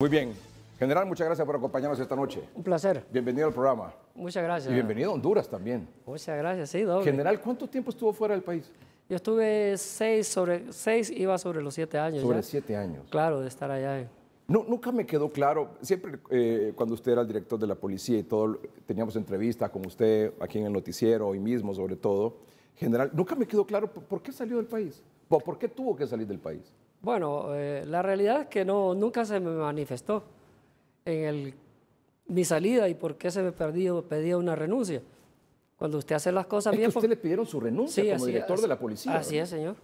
Muy bien. General, muchas gracias por acompañarnos esta noche. Un placer. Bienvenido al programa. Muchas gracias. Y bienvenido a Honduras también. Muchas gracias, sí, doble. General, ¿cuánto tiempo estuvo fuera del país? Yo estuve seis, sobre, seis iba sobre los siete años. Sobre siete años. Claro, de estar allá. No, nunca me quedó claro, siempre eh, cuando usted era el director de la policía y todo, teníamos entrevistas con usted aquí en el noticiero, hoy mismo sobre todo, general, nunca me quedó claro por qué salió del país, por qué tuvo que salir del país. Bueno, eh, la realidad es que no, nunca se me manifestó en el, mi salida y por qué se me perdió, pedía una renuncia. Cuando usted hace las cosas bien... a pues usted le pidieron su renuncia como director de la policía. Así es, señor.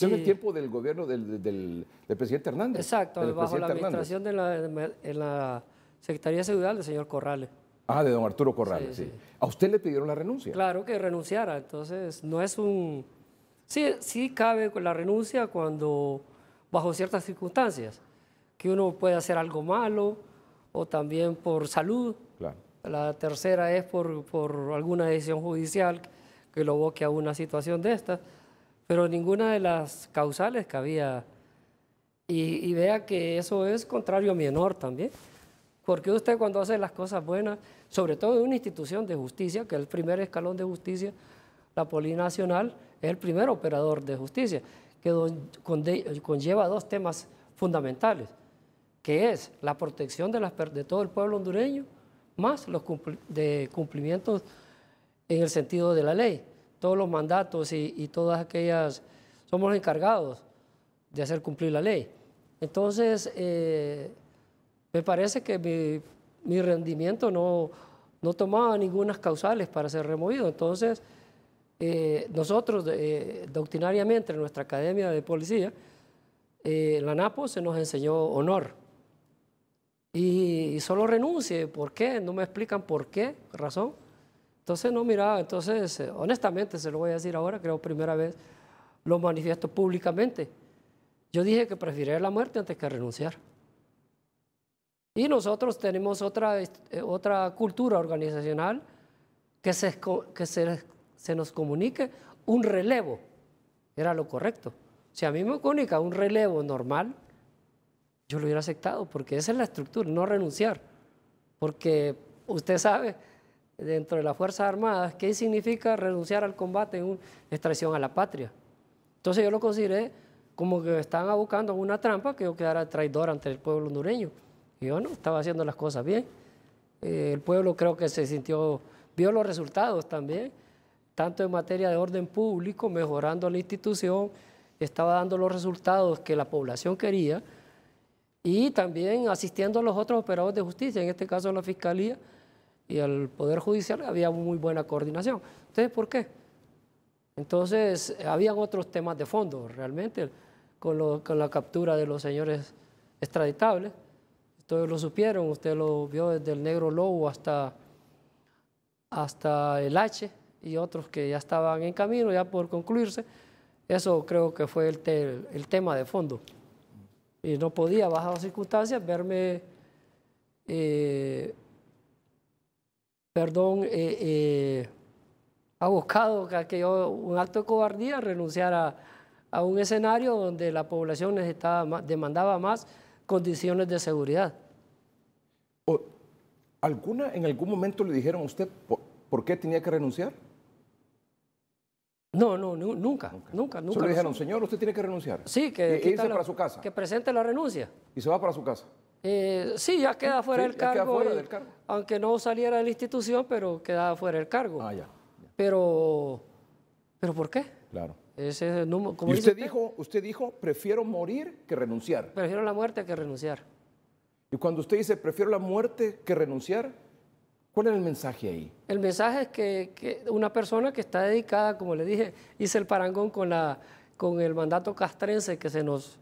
En el tiempo del gobierno del, presidente Hernández. Exacto, bajo la administración de la, Secretaría de del señor Corrales. Ah, de don Arturo Corrales, sí. ¿A usted le pidieron la renuncia? Claro que renunciara, entonces no es un Sí, sí cabe la renuncia cuando, bajo ciertas circunstancias, que uno puede hacer algo malo o también por salud. La tercera es por, alguna decisión judicial que lo boque a una situación de esta, pero ninguna de las causales cabía. Y, y vea que eso es contrario a mi honor también, porque usted cuando hace las cosas buenas, sobre todo en una institución de justicia, que es el primer escalón de justicia, la Polinacional, es el primer operador de justicia, que conlleva dos temas fundamentales, que es la protección de, las, de todo el pueblo hondureño, más los de cumplimientos en el sentido de la ley, todos los mandatos y, todas aquellas, somos encargados de hacer cumplir la ley. Entonces, eh, me parece que mi, rendimiento no, no tomaba ninguna causales para ser removido. Entonces, eh, nosotros eh, doctrinariamente en nuestra academia de policía, eh, la NAPO se nos enseñó honor. Y, solo renuncie, ¿por qué? No me explican por qué, razón. Entonces, no, mira, entonces, eh, honestamente se lo voy a decir ahora, creo primera vez lo manifiesto públicamente. Yo dije que preferiría la muerte antes que renunciar. Y nosotros tenemos otra, otra cultura organizacional que se, que se se nos comunique un relevo. Era lo correcto. Si a mí me comunica un relevo normal, yo lo hubiera aceptado, porque esa es la estructura, no renunciar. Porque usted sabe, dentro de las Fuerzas Armadas, qué significa renunciar al combate, en una a la patria. Entonces yo lo consideré como que estaban abocando a una trampa que yo quedara traidor ante el pueblo hondureño. Y yo no, estaba haciendo las cosas bien. Eh, el pueblo creo que se sintió, vio los resultados también tanto en materia de orden público, mejorando la institución, estaba dando los resultados que la población quería y también asistiendo a los otros operadores de justicia, en este caso la Fiscalía y al Poder Judicial, había muy buena coordinación. Entonces, ¿por qué? Entonces, habían otros temas de fondo realmente, con, la captura de los señores extraditables. Ustedes lo supieron, usted lo vio desde el negro lobo hasta, hasta el H y otros que ya estaban en camino, ya por concluirse. Eso creo que fue el, el tema de fondo. Y no podía, bajo circunstancias, verme, eh, perdón, eh, eh que yo, un acto de cobardía, renunciar a, un escenario donde la población necesitaba demandaba más condiciones de seguridad. ¿Alguna, en algún momento le dijeron a usted por qué tenía que renunciar? No, no, nunca, nunca, nunca. le dijeron, señor, usted tiene que renunciar. Sí, que... para su casa. Que presente la renuncia. Y se va para su casa. Eh, sí, ya queda fuera, del, cargo, Aunque no saliera de la institución, pero queda fuera del cargo. Ah, ya. Pero, pero ¿por qué? Claro. Ese y dijo, usted dijo, prefiero morir que renunciar. Prefiero la muerte que renunciar. Y cuando usted dice, prefiero la muerte que renunciar, ¿Cuál era el mensaje ahí? El mensaje es que, una persona que está dedicada, como le dije, hice el parangón con, la, con el mandato castrense que se nos,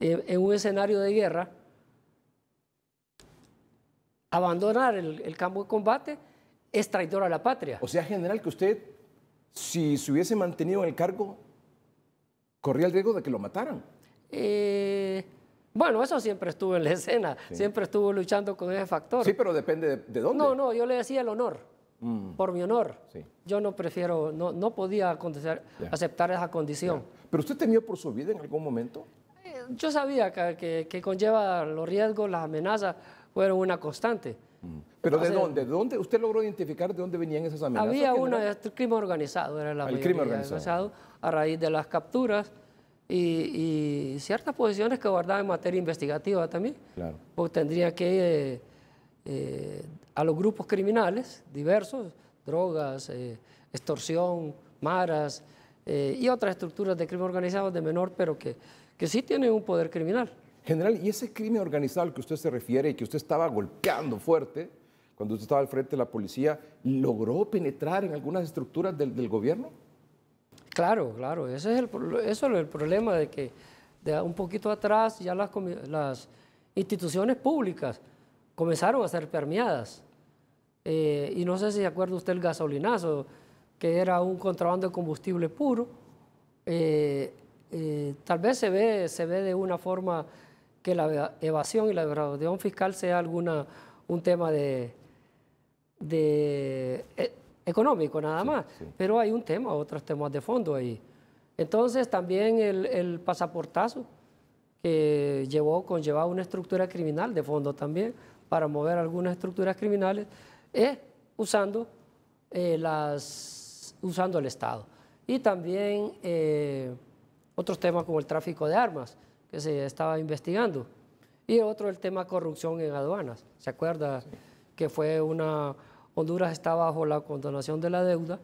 eh, en, un escenario de guerra, abandonar el, el, campo de combate es traidor a la patria. O sea, general, que usted, si se hubiese mantenido en el cargo, corría el riesgo de que lo mataran. Eh, bueno, eso siempre estuvo en la escena, siempre estuvo luchando con ese factor. Sí, pero depende de, dónde. No, no, yo le decía el honor, mm. por mi honor. Sí. Yo no prefiero, no, no podía aceptar esa condición. ¿Pero usted temió por su vida en algún momento? Eh, yo sabía que, que, conlleva los riesgos, las amenazas, fueron una constante. Mm. ¿Pero de dónde? dónde? ¿Usted logró identificar de dónde venían esas amenazas? Había uno, el crimen organizado era el crimen organizado. A raíz de las capturas, y, ciertas posiciones que guardaba en materia investigativa también. Claro. Pues tendría que eh, eh, a los grupos criminales diversos, drogas, eh, extorsión, maras y otras estructuras de crimen organizado de menor, pero que, que sí tienen un poder criminal. General, ¿y ese crimen organizado al que usted se refiere y que usted estaba golpeando fuerte cuando usted estaba al frente de la policía, logró penetrar en algunas estructuras del, del gobierno? Claro, claro, ese es el, eso es el problema de que de un poquito atrás ya las, instituciones públicas comenzaron a ser permeadas. Eh, y no sé si se acuerda usted el gasolinazo, que era un contrabando de combustible puro. Eh, eh, tal vez se ve, se ve de una forma que la evasión y la evasión fiscal sea alguna, un tema de, de económico nada más, pero hay un tema, otros temas de fondo ahí. Entonces también el, pasaportazo que llevó, conllevaba una estructura criminal de fondo también para mover algunas estructuras criminales es usando, eh, las, usando el Estado. Y también eh, otros temas como el tráfico de armas que se estaba investigando. Y otro el tema corrupción en aduanas. ¿Se acuerda que fue una Honduras está bajo la condonación de la deuda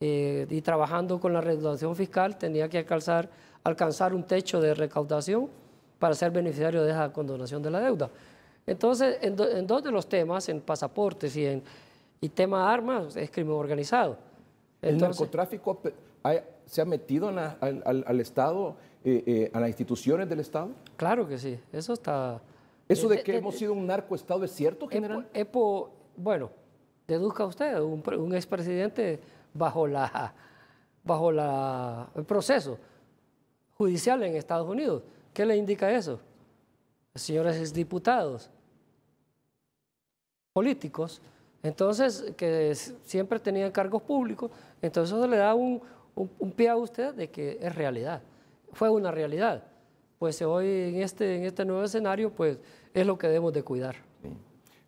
eh, y trabajando con la recaudación fiscal tenía que alcanzar, un techo de recaudación para ser beneficiario de esa condonación de la deuda. Entonces, en, dos de los temas, en pasaportes y en y tema armas, es crimen organizado. el narcotráfico se ha metido al, Estado, eh, eh, a las instituciones del Estado. Claro que sí, eso está. ¿Eso de, que hemos sido un narcoestado es cierto, general? bueno, Deduzca usted, un, un expresidente bajo, la, bajo la, el proceso judicial en Estados Unidos. ¿Qué le indica eso? Señores diputados, políticos, entonces, que siempre tenían cargos públicos, entonces eso le da un, pie a usted de que es realidad. Fue una realidad. Pues hoy en este, en este nuevo escenario, pues es lo que debemos de cuidar.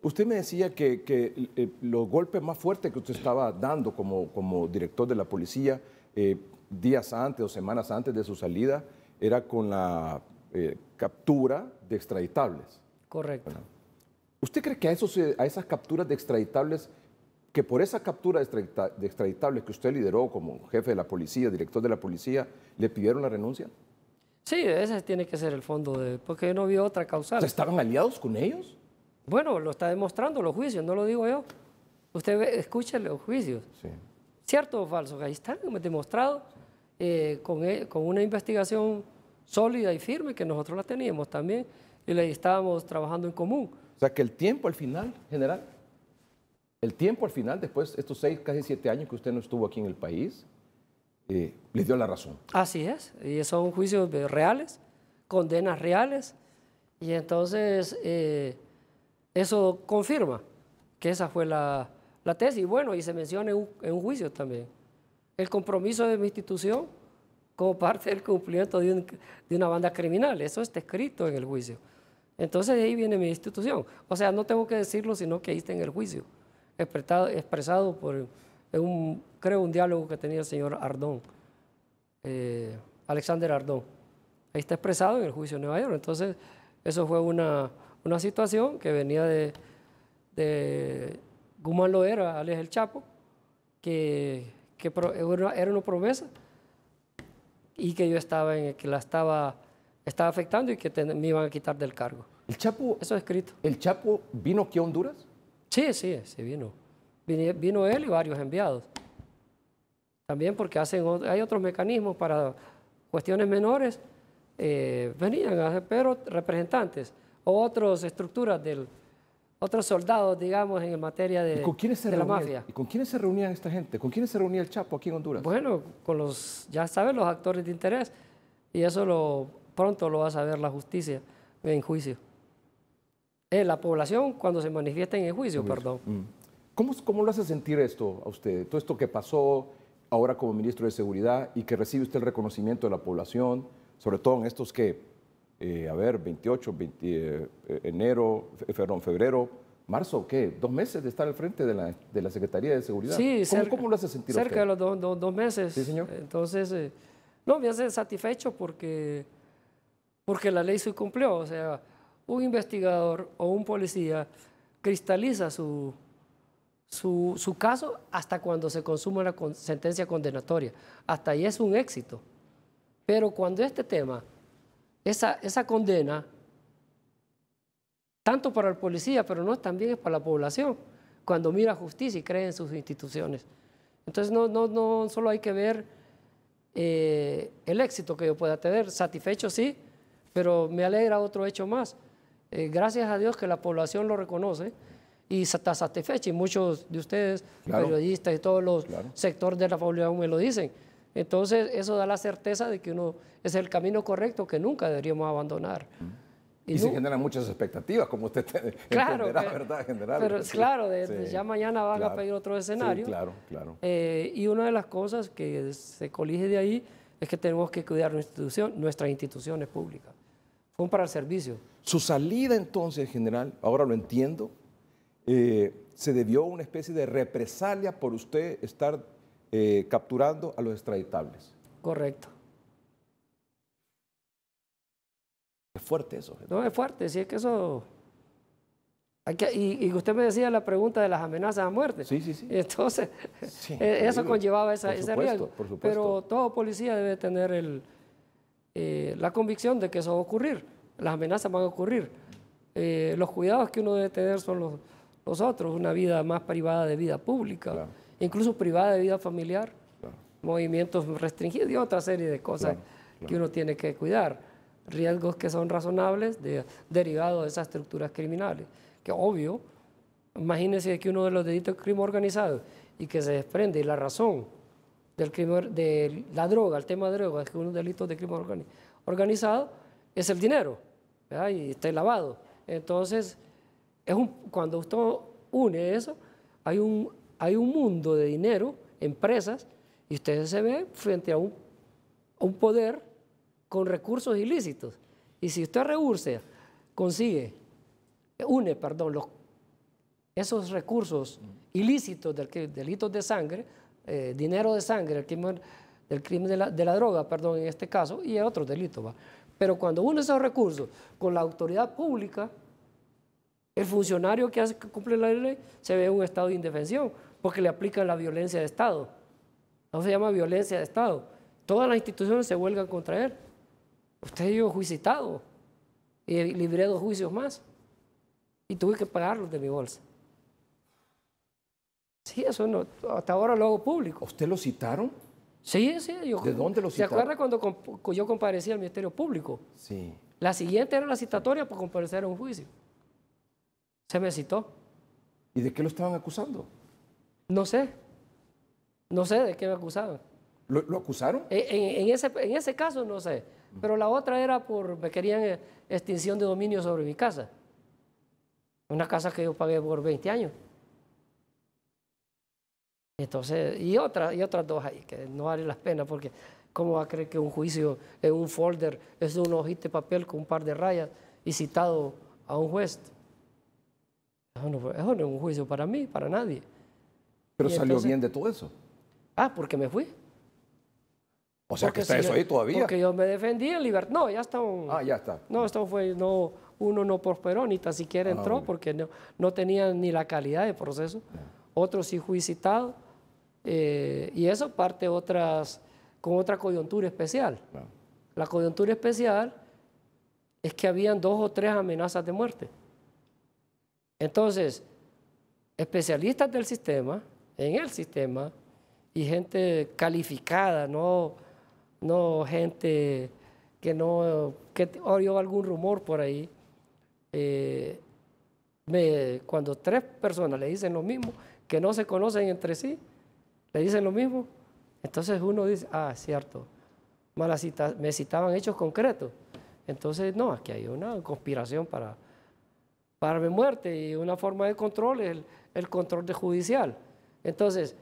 Usted me decía que, los golpes más fuertes que usted estaba dando como, director de la policía eh, días antes o semanas antes de su salida era con la eh, captura de extraditables. Correcto. ¿Usted cree que eh, a, esas capturas de extraditables, que por esa captura de extraditables que usted lideró como jefe de la policía, director de la policía, le pidieron la renuncia? Sí, ese tiene que ser el fondo de... Porque no vio otra causal. ¿Estaban aliados con ellos? Bueno, lo está demostrando los juicios, no lo digo yo. Usted escucha escuche los juicios. ¿Cierto o falso? Ahí está hemos demostrado eh, con, e, con, una investigación sólida y firme que nosotros la teníamos también y la estábamos trabajando en común. O sea que el tiempo al final, general, el tiempo al final, después estos seis, casi siete años que usted no estuvo aquí en el país, eh, le dio la razón. Así es, y son juicios reales, condenas reales, y entonces... Eh, eso confirma que esa fue la, la tesis. Bueno, y se menciona en un, juicio también. El compromiso de mi institución como parte del cumplimiento de, una banda criminal. Eso está escrito en el juicio. Entonces de ahí viene mi institución. O sea, no tengo que decirlo, sino que ahí está en el juicio, expresado, expresado por un, creo, un diálogo que tenía el señor Ardón, eh, Alexander Ardón. Ahí está expresado en el juicio de Nueva York. Entonces, eso fue una, una situación que venía de, de Guzmán Loera, Alex El Chapo, que, era una promesa y que yo estaba en que la estaba, estaba afectando y que me iban a quitar del cargo. El Chapo. Eso es escrito. ¿El Chapo vino aquí a Honduras? Sí, sí, sí vino. Vino, él y varios enviados. También porque hacen, hay otros mecanismos para cuestiones menores, eh, venían, pero representantes otras estructuras del, otros soldados, digamos, en materia de, la mafia. ¿Y con quiénes se reunían esta gente? ¿Con quiénes se reunía el Chapo aquí en Honduras? Bueno, con los, ya saben, los actores de interés. Y eso lo, pronto lo va a saber la justicia en juicio. Eh, la población cuando se manifiesta en el juicio, perdón. Mm. ¿Cómo, ¿Cómo lo hace sentir esto a usted? Todo esto que pasó ahora como ministro de Seguridad y que recibe usted el reconocimiento de la población, sobre todo en estos que eh, a ver, 28, 20, eh, eh, enero, febrero, marzo, ¿qué? ¿Dos meses de estar al frente de la, Secretaría de Seguridad? Sí, ¿Cómo, lo hace sentir Cerca de los dos meses. Sí, señor. Entonces, no, me hace satisfecho porque, porque la ley se cumplió. O sea, un investigador o un policía cristaliza su, su, caso hasta cuando se consuma la sentencia condenatoria. Hasta ahí es un éxito. Pero cuando este tema esa, esa condena, tanto para el policía, pero no también es para la población, cuando mira justicia y cree en sus instituciones. Entonces no, no, no solo hay que ver eh, el éxito que yo pueda tener, satisfecho sí, pero me alegra otro hecho más. Eh, gracias a Dios que la población lo reconoce y está satisfecha. Y muchos de ustedes, periodistas y todos los sectores de la población me lo dicen. Entonces eso da la certeza de que uno es el camino correcto que nunca deberíamos abandonar. Y, se generan muchas expectativas, como usted claro, entenderá, ¿verdad? General, pero claro, ya mañana van a pedir otro escenario. claro, claro. Eh, y una de las cosas que se colige de ahí es que tenemos que cuidar nuestra institución, nuestras instituciones públicas. Son para el servicio. Su salida entonces, general, ahora lo entiendo, eh, se debió a una especie de represalia por usted estar eh, capturando a los extraditables. Correcto. Es fuerte eso. No, es fuerte, si es que eso... y, usted me decía la pregunta de las amenazas a muerte. Sí, sí, sí. Entonces, eso conllevaba ese riesgo. Pero todo policía debe tener eh, la convicción de que eso va a ocurrir. Las amenazas van a ocurrir. Eh, los cuidados que uno debe tener son los, los otros, una vida más privada de vida pública. Claro incluso privada de vida familiar, movimientos restringidos y otra serie de cosas que uno tiene que cuidar. Riesgos que son razonables derivados de esas estructuras criminales. Que obvio, imagínense que uno de los delitos de crimen organizado y que se desprende, y la razón del crimen, de la droga, el tema de droga, es que uno de delitos de crimen organizado es el dinero, y está lavado. Entonces, es un, cuando usted une eso, hay un hay un mundo de dinero, empresas, y usted se ve frente a un, poder con recursos ilícitos. Y si usted reúne, consigue, une, perdón, esos recursos ilícitos del delitos de sangre, eh, dinero de sangre, del crimen de la, droga, perdón, en este caso, y otros delitos. Pero cuando une esos recursos con la autoridad pública, el funcionario que hace que cumple la ley se ve en un estado de indefensión porque le aplican la violencia de Estado. No se llama violencia de Estado. Todas las instituciones se huelgan contra él. Usted yo juicitado y libré dos juicios más y tuve que pagarlos de mi bolsa. Sí, eso no, hasta ahora lo hago público. ¿Usted lo citaron? Sí, sí. Yo, ¿De dónde lo citaron? ¿Se acuerda cuando yo comparecí al Ministerio Público? Sí. La siguiente era la citatoria por comparecer a un juicio. Se me citó. ¿Y de qué lo estaban acusando? No sé. No sé de qué me acusaban. ¿Lo, acusaron? En, ese, en ese caso no sé. Pero la otra era por, me querían eh, extinción de dominio sobre mi casa. Una casa que yo pagué por 20 años. Entonces, y, otra, y otras dos ahí, que no vale la pena, porque ¿cómo va a creer que un juicio en un folder es un hojito de papel con un par de rayas y citado a un juez? eso no es un juicio para mí, para nadie. Pero salió bien de todo eso. Ah, porque me fui. O sea que está eso ahí todavía. Porque yo me defendí en libertad. No, ya está Ah, ya está. No, esto fue. No, uno no prosperó, ni tan siquiera ah, entró, porque no, no tenía ni la calidad de proceso. Ah. Otro sí juicitado eh, y eso parte otras, con otra coyuntura especial. Ah. La coyuntura especial es que habían dos o tres amenazas de muerte. Entonces, especialistas del sistema en el sistema y gente calificada, no, no gente que no, que oyó algún rumor por ahí. Eh, cuando tres personas le dicen lo mismo, que no se conocen entre sí, le dicen lo mismo, entonces uno dice, ah, cierto, me citaban hechos concretos. Entonces, no, aquí hay una conspiración para, para mi muerte y una forma de control es el, control judicial. Entonces,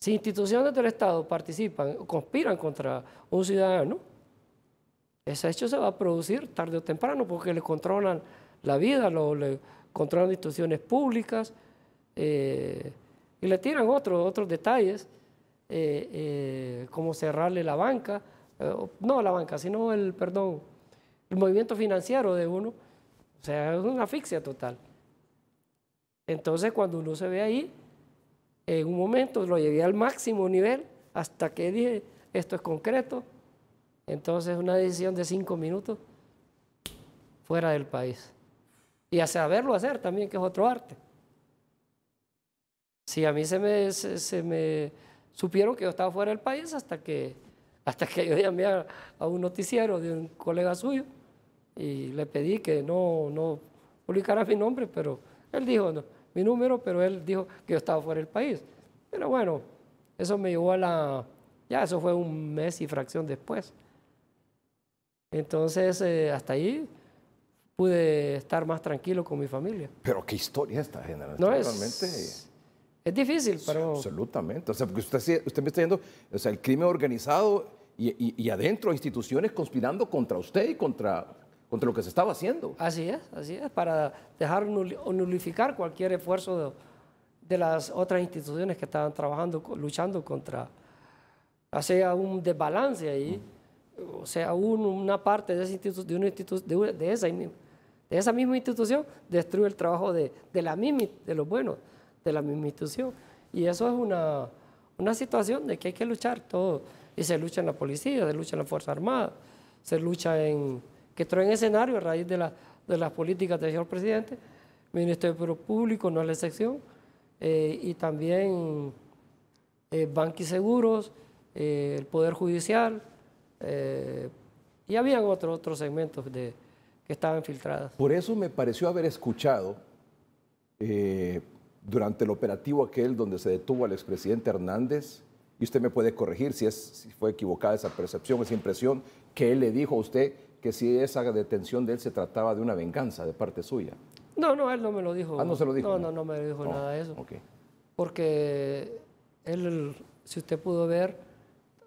si instituciones del Estado participan o conspiran contra un ciudadano, ese hecho se va a producir tarde o temprano porque le controlan la vida, lo, le controlan instituciones públicas eh, y le tiran otros otros detalles, eh, eh, como cerrarle la banca, no la banca, sino el, perdón, el movimiento financiero de uno. O sea, es una asfixia total. Entonces, cuando uno se ve ahí, en un momento lo llevé al máximo nivel hasta que dije, esto es concreto. Entonces una decisión de cinco minutos fuera del país. Y a saberlo hacer también, que es otro arte. Si a mí se me, se, me supieron que yo estaba fuera del país hasta que, hasta que yo llamé a, un noticiero de un colega suyo y le pedí que no, no publicara mi nombre, pero él dijo, no, mi número, pero él dijo que yo estaba fuera del país. Pero bueno, eso me llevó a la... Ya, eso fue un mes y fracción después. Entonces, eh, hasta ahí pude estar más tranquilo con mi familia. Pero qué historia esta generación. No es, realmente... es difícil, pero... Absolutamente. O sea, porque usted, me está diciendo, o sea, el crimen organizado y, y, y adentro instituciones conspirando contra usted y contra contra lo que se estaba haciendo. Así es, así es, para dejar nulificar cualquier esfuerzo de, las otras instituciones que estaban trabajando, luchando contra, sea un desbalance ahí, o sea, aún una parte de esa, de, una de, esa, de esa misma institución destruye el trabajo de, la misma, de los buenos, de la misma institución. Y eso es una, una situación de que hay que luchar todo. Y se lucha en la policía, se lucha en la Fuerza Armada, se lucha en que entró en escenario a raíz de, las políticas del señor presidente. El Ministerio Público no es la excepción. Eh, y también eh, Banqui Seguros, eh, el Poder Judicial, eh, y había otros otros segmentos que estaban filtrados. Por eso me pareció haber escuchado durante el operativo aquel donde se detuvo al expresidente Hernández, y usted me puede corregir si fue equivocada esa percepción, esa impresión, que él le dijo a usted que si esa detención de él se trataba de una venganza de parte suya. No, no, él no me lo dijo. Ah, no se lo dijo. No, no, no, me dijo oh, nada de eso. Porque él, si usted pudo ver,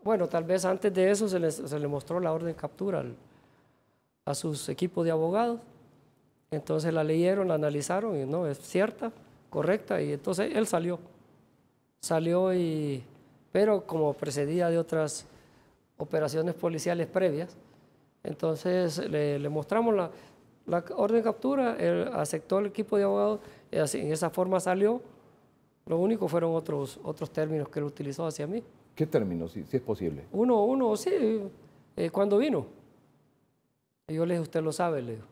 bueno, tal vez antes de eso se le, mostró la orden de captura a sus equipos de abogados. Entonces la leyeron, la analizaron y no, es cierta, correcta. Y entonces él salió. Salió y, pero como precedía de otras operaciones policiales previas, entonces le, mostramos la, orden de captura, él aceptó el equipo de abogados, y así, en esa forma salió. Lo único fueron otros, otros términos que él utilizó hacia mí. ¿Qué términos, si, es posible? Uno, uno, sí, eh, cuando vino. Y yo le dije, usted lo sabe, le digo.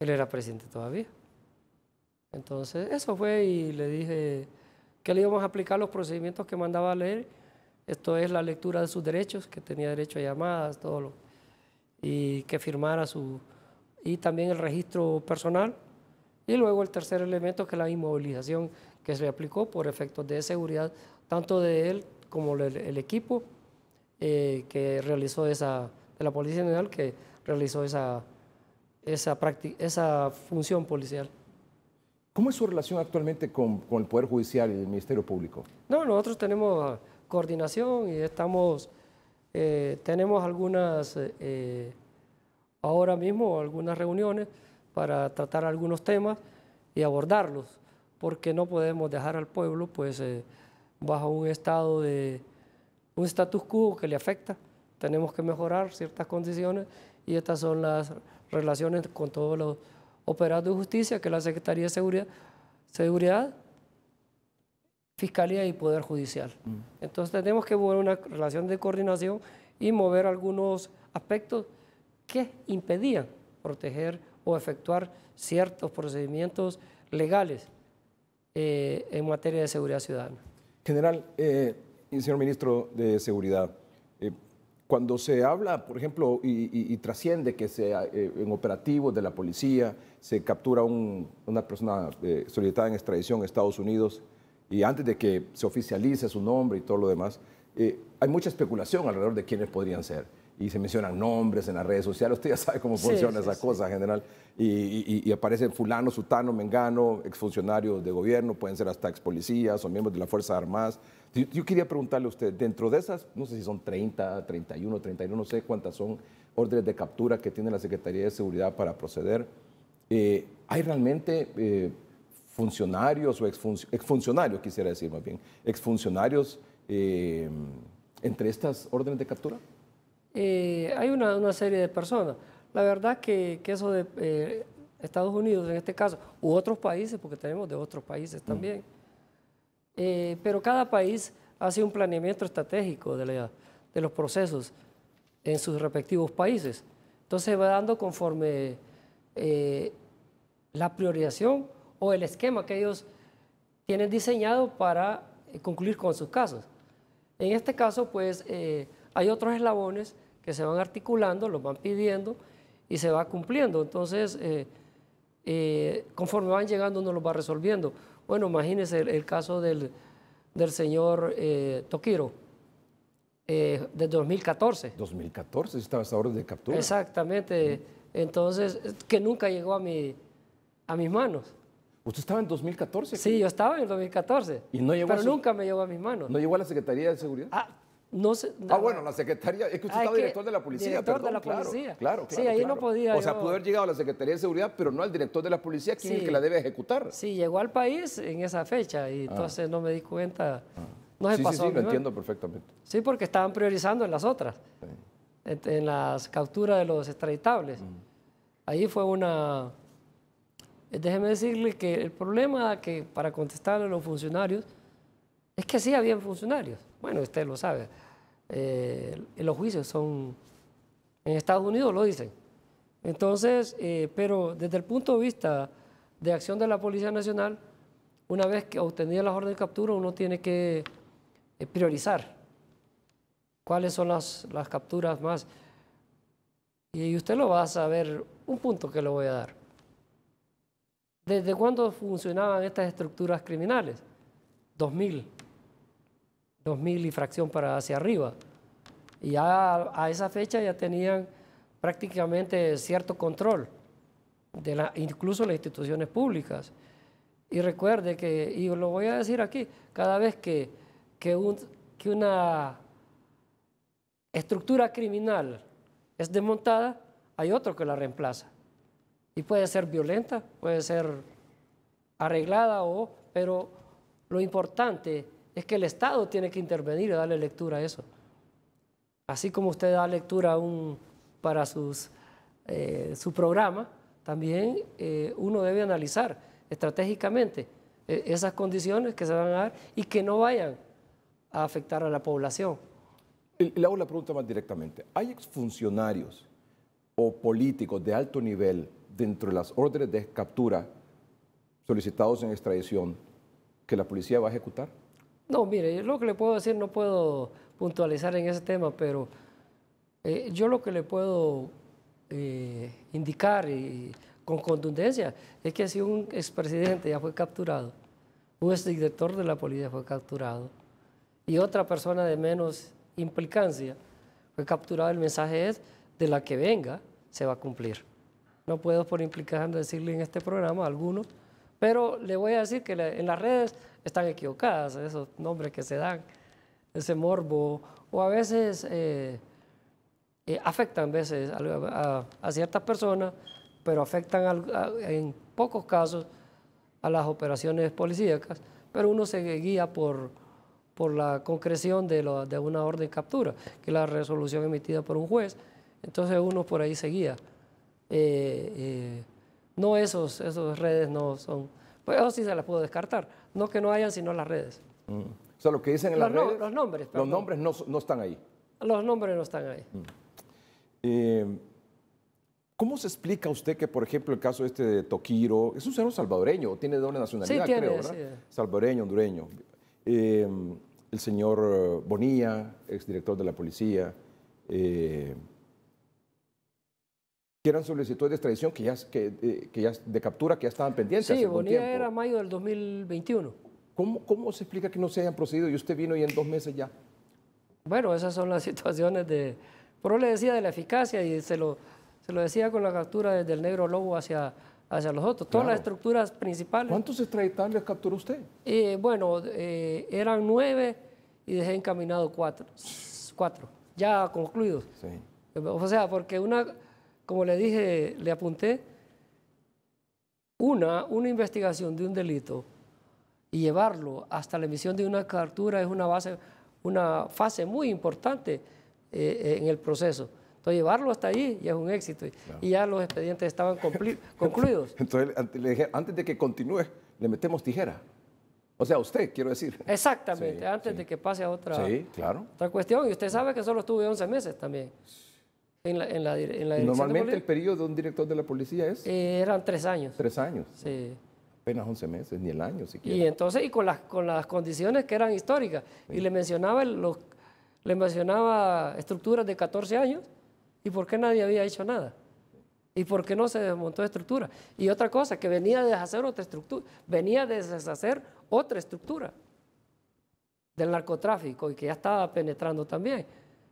Él era presidente todavía. Entonces, eso fue y le dije que le íbamos a aplicar los procedimientos que mandaba a leer. Esto es la lectura de sus derechos, que tenía derecho a llamadas, todo lo, y que firmara su... y también el registro personal. Y luego el tercer elemento que es la inmovilización que se aplicó por efectos de seguridad, tanto de él como el, equipo eh, que realizó esa, de la Policía General que realizó esa, esa, esa función policial. ¿Cómo es su relación actualmente con, con, el Poder Judicial y el Ministerio Público? No, nosotros tenemos coordinación y estamos eh, tenemos algunas, eh, eh, ahora mismo, algunas reuniones para tratar algunos temas y abordarlos, porque no podemos dejar al pueblo pues, bajo un estado de un status quo que le afecta. Tenemos que mejorar ciertas condiciones y estas son las relaciones con todos los operados de justicia que la Secretaría de Seguridad, Seguridad Fiscalía y Poder Judicial. Mm. Entonces tenemos que mover una relación de coordinación y mover algunos aspectos que impedían proteger o efectuar ciertos procedimientos legales eh, en materia de seguridad ciudadana. General eh, y señor ministro de Seguridad, eh, cuando se habla, por ejemplo, y, trasciende que sea, en operativos de la policía se captura una persona solicitada en extradición a Estados Unidos, y antes de que se oficialice su nombre y todo lo demás, eh, hay mucha especulación alrededor de quiénes podrían ser. Y se mencionan nombres en las redes sociales, usted ya sabe cómo funciona esa cosa general. Y, aparecen fulano, sutano, mengano, exfuncionarios de gobierno, pueden ser hasta expolicías, policías o miembros de las Fuerzas Armadas. Yo, quería preguntarle a usted, dentro de esas, no sé si son 30, 31, 31, no sé cuántas son órdenes de captura que tiene la Secretaría de Seguridad para proceder, eh, ¿hay realmente... Eh, funcionarios o exfuncionarios, quisiera decir más bien, exfuncionarios eh, entre estas órdenes de captura? Eh, hay una, serie de personas. La verdad que, eso de eh, Estados Unidos en este caso, u otros países, porque tenemos de otros países también, pero cada país hace un planeamiento estratégico de, de los procesos en sus respectivos países. Entonces va dando conforme la priorización o el esquema que ellos tienen diseñado para eh, concluir con sus casos. En este caso, pues eh, hay otros eslabones que se van articulando, los van pidiendo y se va cumpliendo. Entonces, eh, conforme van llegando, uno los va resolviendo. Bueno, imagínese el, caso del, del señor Toquiro. de 2014. 2014, estaba hasta orden de captura. Exactamente. Entonces, que nunca llegó a, mi, a mis manos. Usted estaba en 2014. Sí, yo estaba en el 2014. pero nunca me llevó a mis manos. ¿No llegó a la Secretaría de Seguridad? Ah, no sé. ah, bueno, la Secretaría. Es que usted ah, estaba director de la policía. Director de la policía. Claro, claro. Sí, ahí no podía. O sea, pudo haber llegado a la Secretaría de Seguridad, pero no al director de la policía, quien es el que la debe ejecutar. Sí, llegó al país en esa fecha y ah. entonces no me di cuenta. Ah. No se sí, pasó. Sí, sí, lo entiendo perfectamente. Sí, porque estaban priorizando en las otras, en, las capturas de los extraditables. Mm. Ahí fue una eh, déjeme decirle que el problema que para contestar a los funcionarios es que sí había funcionarios. Bueno, usted lo sabe. Eh, los juicios son, en Estados Unidos lo dicen. Entonces, eh, pero desde el punto de vista de acción de la Policía Nacional, una vez que obtenía las órdenes de captura, uno tiene que priorizar cuáles son las, las capturas más. Y usted lo va a saber, un punto que le voy a dar. ¿Desde cuándo funcionaban estas estructuras criminales? 2000. 2000 y fracción para hacia arriba. Y ya a esa fecha ya tenían prácticamente cierto control, de la, incluso las instituciones públicas. Y recuerde que, y lo voy a decir aquí, cada vez que, que, que una estructura criminal es desmontada, hay otro que la reemplaza. Y puede ser violenta, puede ser arreglada o, pero lo importante es que el Estado tiene que intervenir y darle lectura a eso. Así como usted da lectura un, para sus, eh, su programa, también eh, uno debe analizar estratégicamente eh, esas condiciones que se van a dar y que no vayan a afectar a la población. Le hago la pregunta más directamente. ¿Hay exfuncionarios o políticos de alto nivel dentro de las órdenes de captura solicitados en extradición que la policía va a ejecutar? No, mire, yo lo que le puedo decir, no puedo puntualizar en ese tema, pero eh, yo lo que le puedo eh, indicar con contundencia es que si un expresidente ya fue capturado, un exdirector de la policía fue capturado y otra persona de menos implicancia fue capturada, el mensaje es, de la que venga se va a cumplir. No puedo por en decirle en este programa a algunos, pero le voy a decir que en las redes están equivocadas esos nombres que se dan, ese morbo, o a veces eh, eh, afectan a veces a, ciertas personas, pero afectan en pocos casos a las operaciones policíacas, pero uno se guía por, por la concreción de, de una orden de captura, que es la resolución emitida por un juez, entonces uno por ahí se guía. Eh, eh, no esos, esas redes no son, pues eso sí se las puedo descartar, no que no hayan sino las redes. Mm. O sea, lo que dicen los nombres, los nombres no, están ahí. Los nombres no están ahí. Mm. Eh, ¿Cómo se explica usted que, por ejemplo, el caso este de Toquiro, es un señor salvadoreño, tiene doble nacionalidad, creo, ¿verdad? Salvadoreño, hondureño. el señor Bonilla, exdirector de la policía, eh, eran solicitudes de extradición que ya, eh, que, ya, de captura que ya estaban pendientes. Sí, Bonilla era mayo del 2021. ¿Cómo, ¿Cómo se explica que no se hayan procedido y usted vino y en dos meses ya? Bueno, esas son las situaciones de... Por le decía de la eficacia y se lo, se lo decía con la captura desde el negro lobo hacia, hacia los otros. Todas las estructuras principales. ¿Cuántos extraditables capturó usted? Eh, bueno, eh, eran nueve y dejé encaminado cuatro. cuatro ya concluidos. Sí. O sea, porque una como le dije, le apunté, una, una investigación de un delito y llevarlo hasta la emisión de una captura es una, base, una fase muy importante eh, eh, en el proceso. Entonces, llevarlo hasta ahí ya es un éxito. Y ya los expedientes estaban concluidos. Entonces, le dije, antes de que continúe, le metemos tijera. O sea, usted, quiero decir. Exactamente, antes de que pase a otra, otra cuestión. Y usted sabe que solo estuve 11 meses también. Normalmente el periodo de un director de la policía es... Eh, eran tres años. Tres años. Sí. Apenas 11 meses, ni el año siquiera. Y entonces, y con las, con las condiciones que eran históricas. Y le mencionaba, le mencionaba estructuras de 14 años y por qué nadie había hecho nada. ¿Y por qué no se desmontó estructura? Y otra cosa, que venía de deshacer otra estructura, venía de deshacer otra estructura del narcotráfico y que ya estaba penetrando también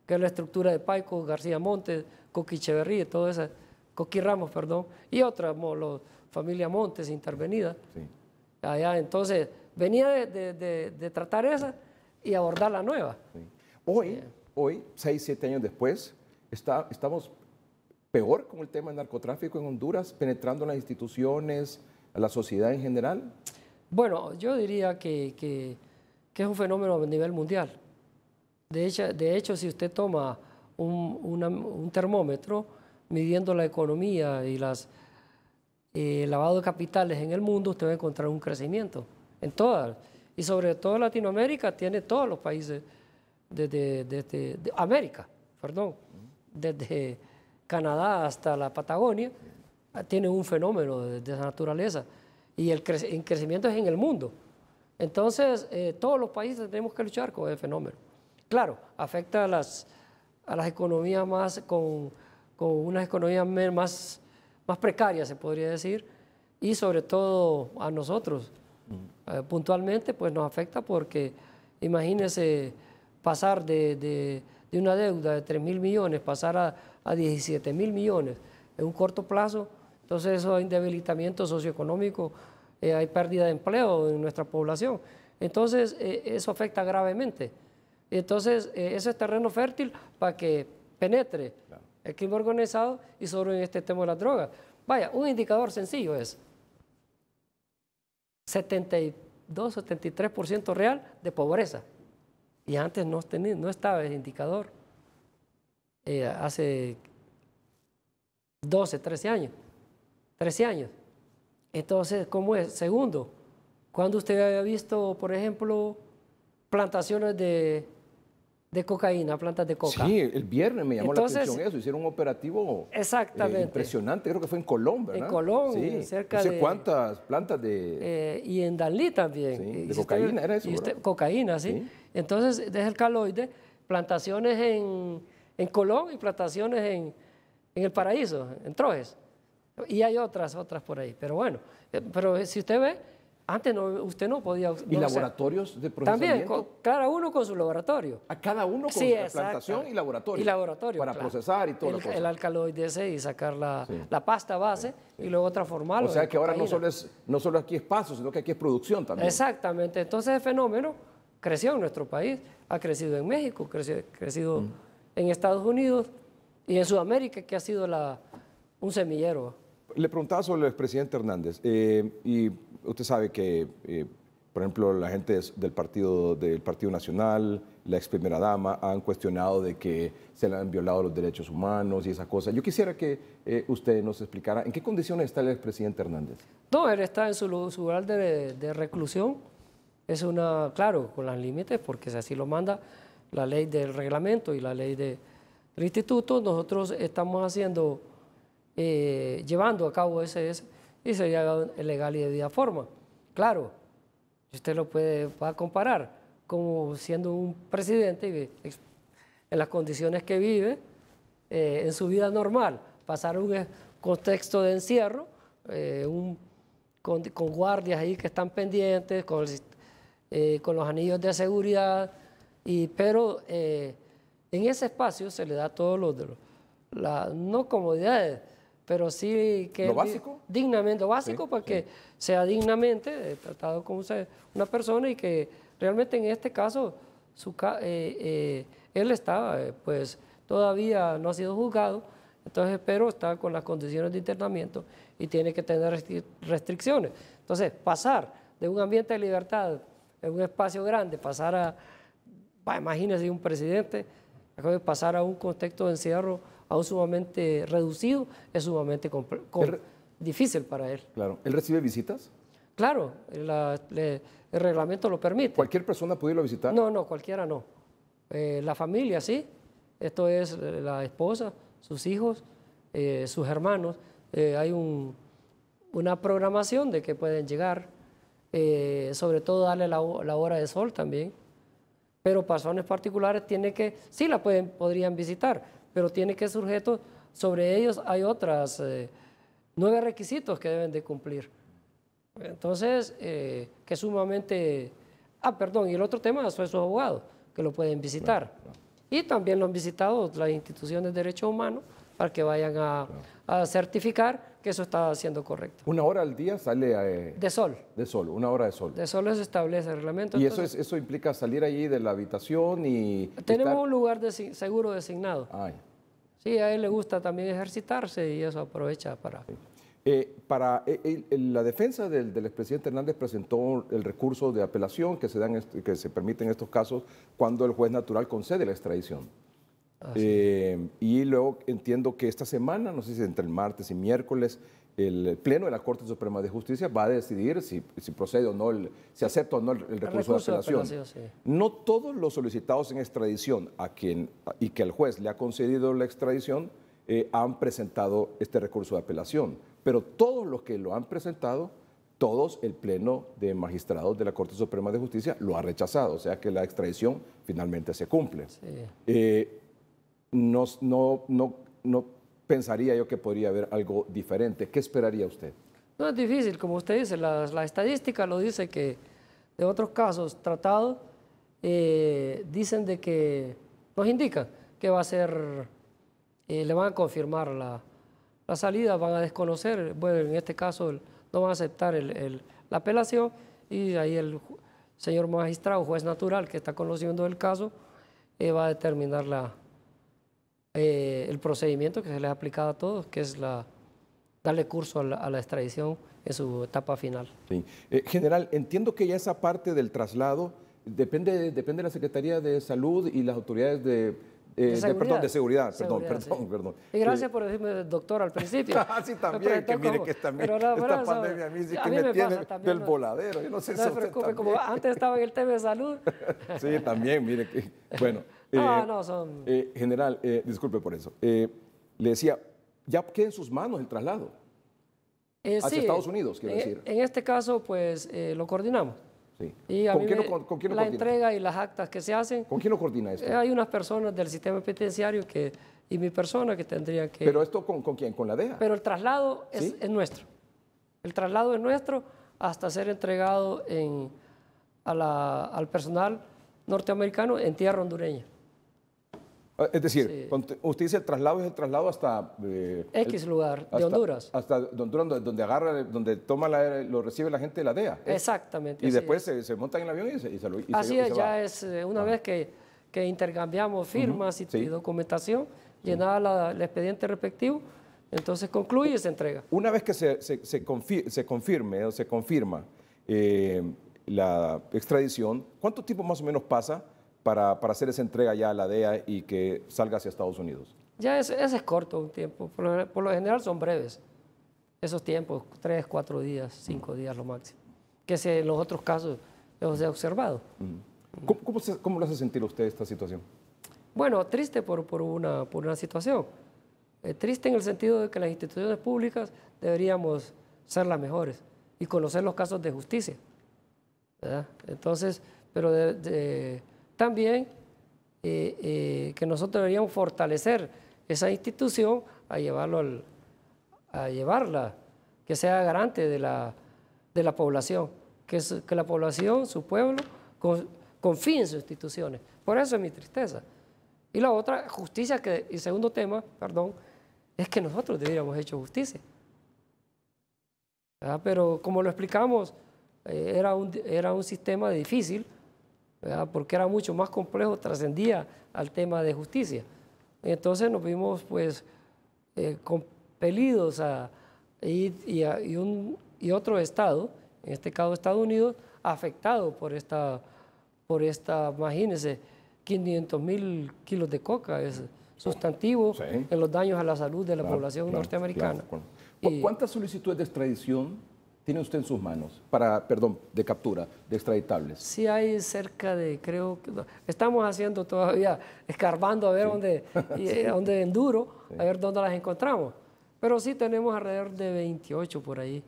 que es la estructura de Paico, García Montes, Coqui Echeverría, todo eso, Coqui Ramos, perdón, y otra, la familia Montes intervenida. Allá, entonces, venía de, tratar esa y abordar la nueva. Hoy, hoy, seis, siete años después, está, estamos peor con el tema del narcotráfico en Honduras, penetrando las instituciones, a la sociedad en general. Bueno, yo diría que es un fenómeno a nivel mundial. De hecho, de hecho si usted toma un, termómetro midiendo la economía y las eh, lavado de capitales en el mundo, usted va a encontrar un crecimiento en todas. Y sobre todo Latinoamérica tiene todos los países, desde, este, de América, perdón, desde Canadá hasta la Patagonia, tiene un fenómeno de, esa naturaleza. Y el, crecimiento es en el mundo. Entonces, eh, todos los países tenemos que luchar con ese fenómeno. Claro, afecta a las, economías más con, con unas economías más, precarias, se podría decir, y sobre todo a nosotros. Mm. Eh, puntualmente, pues nos afecta porque imagínese pasar de, una deuda de 3 mil millones, pasar a, 17 mil millones en un corto plazo, entonces eso hay un debilitamiento socioeconómico, eh, hay pérdida de empleo en nuestra población. Entonces eh, eso afecta gravemente. Entonces, eh, ese es terreno fértil para que penetre el clima organizado y sobre este tema de las drogas. Vaya, un indicador sencillo es 72, 73% real de pobreza. Y antes no, no estaba ese indicador. Eh, hace 12, 13 años. 13 años. Entonces, ¿cómo es? Segundo, cuando usted había visto, por ejemplo, plantaciones de de cocaína, plantas de coca. Sí, el viernes me llamó la atención eso, hicieron un operativo eh, impresionante, creo que fue en Colón, ¿verdad? En Colón, sí. cerca no sé de, cuántas plantas de... Eh, y en Dalí también. de cocaína era eso. cocaína, ¿sí? Entonces, desde el caloide, plantaciones en, en Colón y plantaciones en, en, El Paraíso, en Trojes. Y hay otras, otras por ahí, pero bueno, eh, pero si usted ve antes no, usted no podía... ¿Y laboratorios de procesamiento? También, cada uno con su laboratorio. ¿A cada uno con su plantación y laboratorio? Y laboratorio, Para procesar y todo el, la El alcaloide ese y sacar la, pasta base y luego transformarlo O sea que ahora no solo, es, no solo aquí es paso, sino que aquí es producción también. Exactamente. Entonces el fenómeno creció en nuestro país, ha crecido en México, ha crecido, mm. en Estados Unidos y en Sudamérica, que ha sido la, un semillero le preguntaba sobre el expresidente Hernández eh, y usted sabe que, eh, por ejemplo, la gente del partido, del partido Nacional, la ex primera dama, han cuestionado de que se le han violado los derechos humanos y esas cosas. Yo quisiera que eh, usted nos explicara en qué condiciones está el expresidente Hernández. No, él está en su lugar de, reclusión. Es una, claro, con los límites, porque si así lo manda la ley del reglamento y la ley de, del instituto, nosotros estamos haciendo eh, llevando a cabo ese, y sería legal y de debida forma. Claro, usted lo puede comparar como siendo un presidente en las condiciones que vive, eh, en su vida normal, pasar un contexto de encierro, eh, con, guardias ahí que están pendientes, con, los anillos de seguridad, y, pero en ese espacio se le da todo los, de las no comodidades, pero sí que... básico? Dignamente, básico para sea dignamente eh, tratado como una persona y que realmente en este caso su, eh, eh, él estaba, pues todavía no ha sido juzgado, entonces pero está con las condiciones de internamiento y tiene que tener restricciones. Entonces, pasar de un ambiente de libertad en un espacio grande, pasar a, imagínese un presidente, pasar a un contexto de encierro aún sumamente reducido, es sumamente difícil para él. Claro. ¿Él recibe visitas? Claro, el reglamento lo permite. ¿Cualquier persona puede irlo a visitar? No, no, cualquiera no. Eh, la familia sí, esto es eh, la esposa, sus hijos, eh, sus hermanos. hay una programación de que pueden llegar, sobre todo darle la, la, hora de sol también. Pero personas particulares tiene que, sí la pueden, podrían visitar, pero tiene que sujeto, sobre ellos hay otras eh, nueve requisitos que deben de cumplir. Entonces, eh, que sumamente... Ah, perdón, y el otro tema son sus abogados, que lo pueden visitar. Y también lo han visitado las instituciones de derechos humanos para que vayan a, certificar que eso está siendo correcto. ¿Una hora al día sale a, eh, de sol? De sol, una hora de sol. De sol se establece el reglamento. ¿Y eso, es, eso implica salir allí de la habitación y...? Tenemos un lugar de, seguro designado. Ay. Y a él le gusta también ejercitarse y eso aprovecha para... Eh, para eh, la defensa del, del, expresidente Hernández presentó el recurso de apelación que se, dan, que se permite en estos casos cuando el juez natural concede la extradición. Eh, y luego entiendo que esta semana, no sé si entre el martes y miércoles, el Pleno de la Corte Suprema de Justicia va a decidir si, procede o no, si acepta o no el, recurso, de apelación. No todos los solicitados en extradición a quien, y que el juez le ha concedido la extradición eh, han presentado este recurso de apelación, pero todos los que lo han presentado, todos el Pleno de Magistrados de la Corte Suprema de Justicia lo ha rechazado, o sea que la extradición finalmente se cumple. Eh, no, no, no, no pensaría yo que podría haber algo diferente. ¿Qué esperaría usted? No es difícil, como usted dice, la, estadística lo dice que de otros casos tratados eh, dicen de que nos indican que va a ser, eh, le van a confirmar la, salida, van a desconocer, bueno, en este caso no van a aceptar la apelación y ahí el señor magistrado, juez natural que está conociendo el caso, eh, va a determinar la, eh, el procedimiento que se les ha aplicado a todos, que es darle curso a la, extradición en su etapa final. Sí. Eh, general, entiendo que ya esa parte del traslado depende, depende de la Secretaría de Salud y las autoridades de, eh, seguridad. perdón, de seguridad, perdón, perdón, Y gracias por decirme doctor al principio. ah, sí, también, que mire que también pero esta pandemia a mí sí que me, tiene del voladero, yo no se preocupe, como antes estaba en el tema de salud. sí, también, mire que, bueno. Eh, ah, no, son... Eh, general, eh, disculpe por eso. le decía, ya queda en sus manos el traslado. hacia Estados Unidos, quiero decir. En este caso, pues lo coordinamos. Sí. ¿Con, quién lo, ¿Con, La entrega y las actas que se hacen. ¿Con quién lo coordina esto? Hay unas personas del sistema penitenciario que, y mi persona que tendrían que... ¿Pero esto con, con quién? ¿Con la DEA? Pero el traslado es, nuestro. El traslado es nuestro hasta ser entregado en, al personal norteamericano en tierra hondureña. Ah, es decir, usted dice el traslado es el traslado hasta... Eh, X lugar, de Honduras. Hasta Honduras, donde, agarra, donde toma lo recibe la gente de la DEA. Exactamente. Y después se, monta en el avión y se, lo... así es, ya es eh, una vez que, intercambiamos firmas y, documentación, llenada el expediente respectivo, entonces concluye y se entrega. Una vez que se, se confirme, o se confirma eh, la extradición, ¿cuánto tiempo más o menos pasa para, para, hacer esa entrega ya a la DEA y que salga hacia Estados Unidos? Ya ese, es corto un tiempo, por lo, general son breves esos tiempos, tres, cuatro días, cinco días lo máximo, que se, en los otros casos los he observado. ¿Cómo, cómo, lo hace sentir usted esta situación? Bueno, triste por, por, una, por una situación. Eh, triste en el sentido de que las instituciones públicas deberíamos ser las mejores y conocer los casos de justicia. Entonces, pero de también eh, eh, que nosotros deberíamos fortalecer esa institución a, llevarlo a llevarla, que sea garante de la, de la población, que, que, la población, su pueblo, con, confíe en sus instituciones. Por eso es mi tristeza. Y la otra, justicia, que, y segundo tema, perdón, es que nosotros deberíamos hecho justicia. Ah, pero como lo explicamos, eh, era, era un sistema difícil, porque era mucho más complejo, trascendía al tema de justicia. Entonces nos vimos pues eh, compelidos a y, un, otro estado, en este caso Estados Unidos, afectado por esta, por esta imagínense, 500 mil kilos de coca es sustantivo en los daños a la salud de la población norteamericana. ¿Cuántas solicitudes de extradición tiene usted en sus manos para, perdón, de captura, de extraditables? Sí hay cerca de, creo que estamos haciendo todavía, escarbando a ver dónde, eh, dónde enduro, a ver dónde las encontramos. Pero sí tenemos alrededor de 28 por ahí.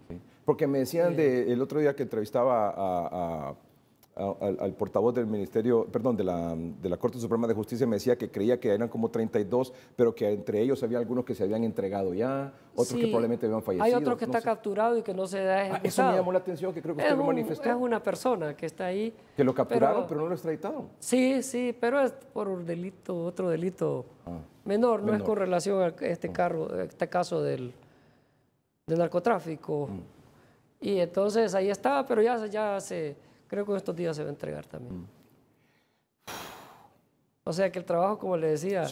Porque me decían de, el otro día que entrevistaba a al, portavoz del Ministerio, perdón, de la, de la, Corte Suprema de Justicia me decía que creía que eran como 32, pero que entre ellos había algunos que se habían entregado ya, otros que probablemente habían fallecido. Hay otro que está capturado y que no se da ah, eso me llamó la atención, que creo que usted lo manifestó. es una persona que está ahí. Que lo capturaron, pero, no lo extraditaron. Sí, sí, pero es por un delito, otro delito ah, menor, no es con relación a este, ah. carro, este caso del, del narcotráfico. Mm. Y entonces ahí estaba, pero ya se creo que en estos días se va a entregar también. Mm. O sea que el trabajo, como le decía,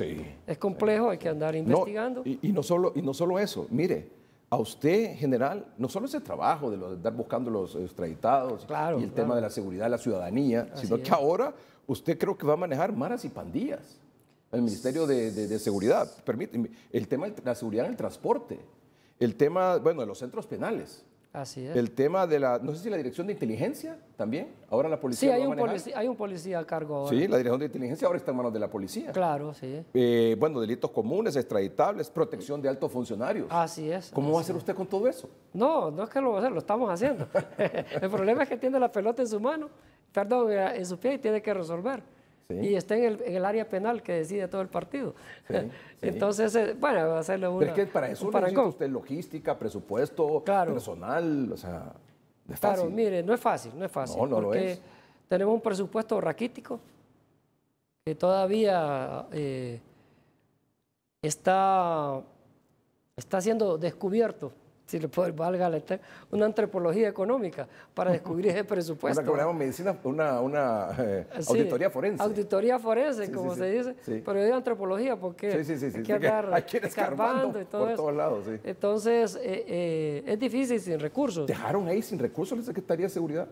es complejo, hay que andar investigando. y, no solo, y no solo eso, mire, a usted, general, no solo ese trabajo de, lo, estar buscando los extraditados y el tema de la seguridad de la ciudadanía, sino que ahora usted creo que va a manejar maras y pandillas. El Ministerio de, de Seguridad, permíteme, el tema de la seguridad en el transporte, el tema, bueno, de los centros penales. Así es. El tema de la, no sé si la dirección de inteligencia también, ahora la policía. Sí, hay, un, policía, hay un policía a cargo ahora. Sí, la dirección de inteligencia ahora está en manos de la policía. Claro, sí. Eh, bueno, delitos comunes, extraditables, protección de altos funcionarios. Así es. ¿Cómo va a hacer usted con todo eso? No, no es que lo va a hacer, lo estamos haciendo. El problema es que tiene la pelota en su mano, perdón, eh, en su pie y tiene que resolver. Y está en el, área penal que decide todo el partido. Entonces, eh, bueno, va a ser una. Pero para eso usted logística, presupuesto, personal, o sea, Claro, mire, no es fácil, no es fácil. porque tenemos un presupuesto raquítico que todavía eh, está, está siendo descubierto si le valga la una antropología económica para descubrir ese presupuesto. Una, medicina, una, eh, auditoría forense. Auditoría forense, como se dice. Pero yo digo antropología porque hay que escarbando, por todos lados. Entonces, eh, eh, es difícil sin recursos. ¿Dejaron ahí sin recursos la Secretaría de Seguridad?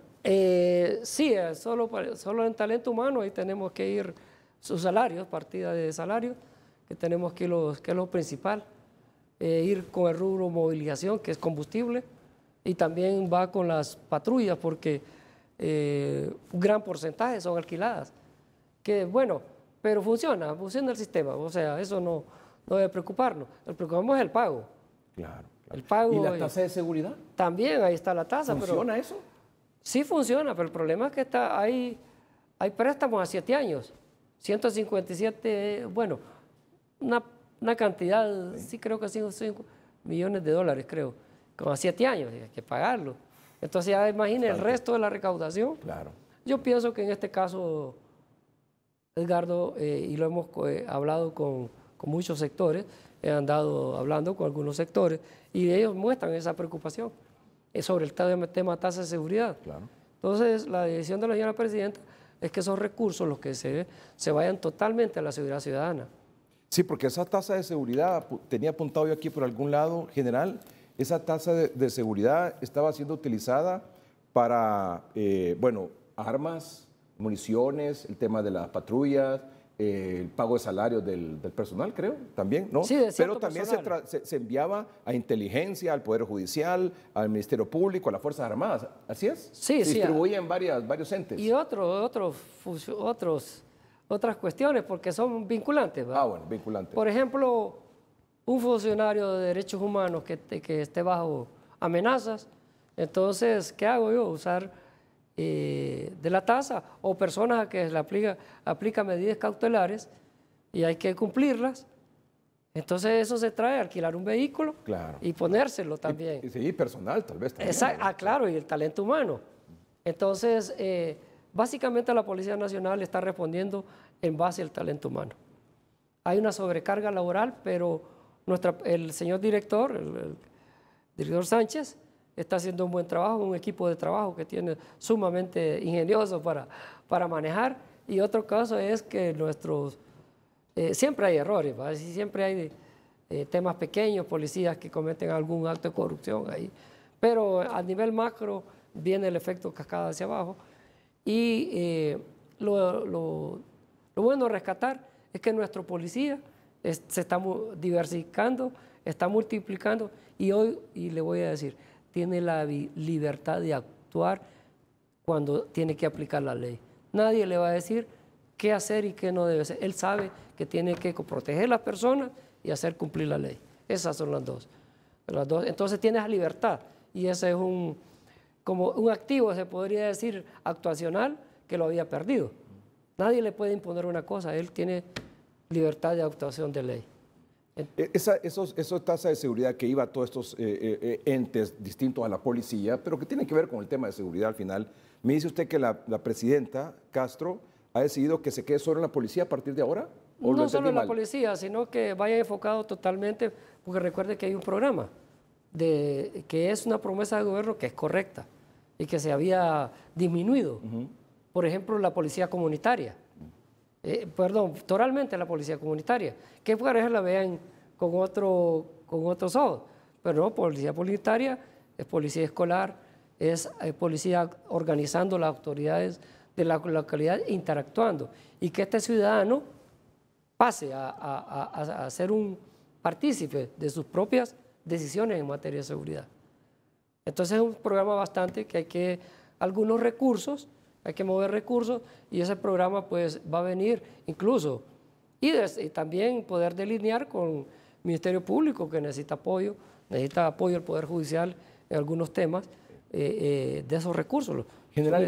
sí, solo, solo en talento humano ahí tenemos que ir sus salarios, partida de salario, que tenemos que los, que es lo principal eh, ir con el rubro movilización, que es combustible, y también va con las patrullas, porque un eh, gran porcentaje son alquiladas. Que bueno, pero funciona, funciona el sistema, o sea, eso no, debe preocuparnos. El preocupamos es el pago. Claro. El pago, ¿Y la tasa de seguridad? También, ahí está la tasa. ¿Funciona eso? Sí funciona, pero el problema es que está, hay, hay préstamos a siete años. 157, bueno, una una cantidad, sí creo que 5 millones de dólares, creo, como a 7 años, hay que pagarlo. Entonces ya el resto de la recaudación. Yo pienso que en este caso, Edgardo, eh, y lo hemos eh, hablado con, muchos sectores, he andado hablando con algunos sectores, y ellos muestran esa preocupación eh, sobre el tema de tasa de seguridad. Entonces, la decisión de la señora presidenta es que esos recursos, los que se, se vayan totalmente a la seguridad ciudadana. Sí, porque esa tasa de seguridad, tenía apuntado yo aquí por algún lado, general, esa tasa de, seguridad estaba siendo utilizada para, eh, bueno, armas, municiones, el tema de las patrullas, el pago de salarios del, personal, creo, también, ¿no? Sí, de Pero también se, enviaba a inteligencia, al Poder Judicial, al Ministerio Público, a las Fuerzas Armadas, ¿así es? Sí, sí. Distribuían varias, varios entes. Y otro, otro, otros otras cuestiones porque son vinculantes. ¿verdad? Ah, bueno, vinculantes. Por ejemplo, un funcionario de derechos humanos que, que esté bajo amenazas, entonces, ¿qué hago yo? Usar eh, de la tasa o personas a que le aplica, aplica medidas cautelares y hay que cumplirlas. Entonces eso se trae, alquilar un vehículo y ponérselo también. sí, personal tal vez también. ah, claro, y el talento humano. Entonces, eh, Básicamente la Policía Nacional está respondiendo en base al talento humano. Hay una sobrecarga laboral, pero el señor director, el, director Sánchez, está haciendo un buen trabajo, un equipo de trabajo que tiene sumamente ingenioso para, para manejar. Y otro caso es que nuestros, eh, siempre hay errores, siempre hay eh, temas pequeños, policías que cometen algún acto de corrupción ahí. Pero a nivel macro viene el efecto cascada hacia abajo y eh, lo, bueno de rescatar es que nuestro policía se está diversificando, está multiplicando y hoy, y le voy a decir, tiene la libertad de actuar cuando tiene que aplicar la ley. Nadie le va a decir qué hacer y qué no debe hacer. Él sabe que tiene que proteger a las personas y hacer cumplir la ley. Esas son las dos. Las dos. Entonces tiene esa libertad y ese es un, como un activo, se podría decir, actuacional que lo había perdido. Nadie le puede imponer una cosa, él tiene libertad de actuación de ley. E, esa, esos, tasa de seguridad que iba a todos estos eh, eh, eh, entes distintos a la policía, pero que tiene que ver con el tema de seguridad al final, me dice usted que la, presidenta Castro ha decidido que se quede solo en la policía a partir de ahora. no solo en la policía, sino que vaya enfocado totalmente, porque recuerde que hay un programa de que es una promesa de gobierno que es correcta y que se había disminuido. Por ejemplo, la policía comunitaria. Eh, perdón, totalmente la policía comunitaria. Que eso la vean con otro, con otros ojos. Pero no, policía comunitaria es policía escolar, es eh, policía organizando las autoridades de la localidad interactuando. Y que este ciudadano pase a, a, a, a ser un partícipe de sus propias decisiones en materia de seguridad. Entonces es un programa bastante que hay que, algunos recursos, hay que mover recursos y ese programa pues va a venir incluso y, también poder delinear con el Ministerio Público que necesita apoyo, necesita apoyo del Poder Judicial en algunos temas eh, eh, de esos recursos. General,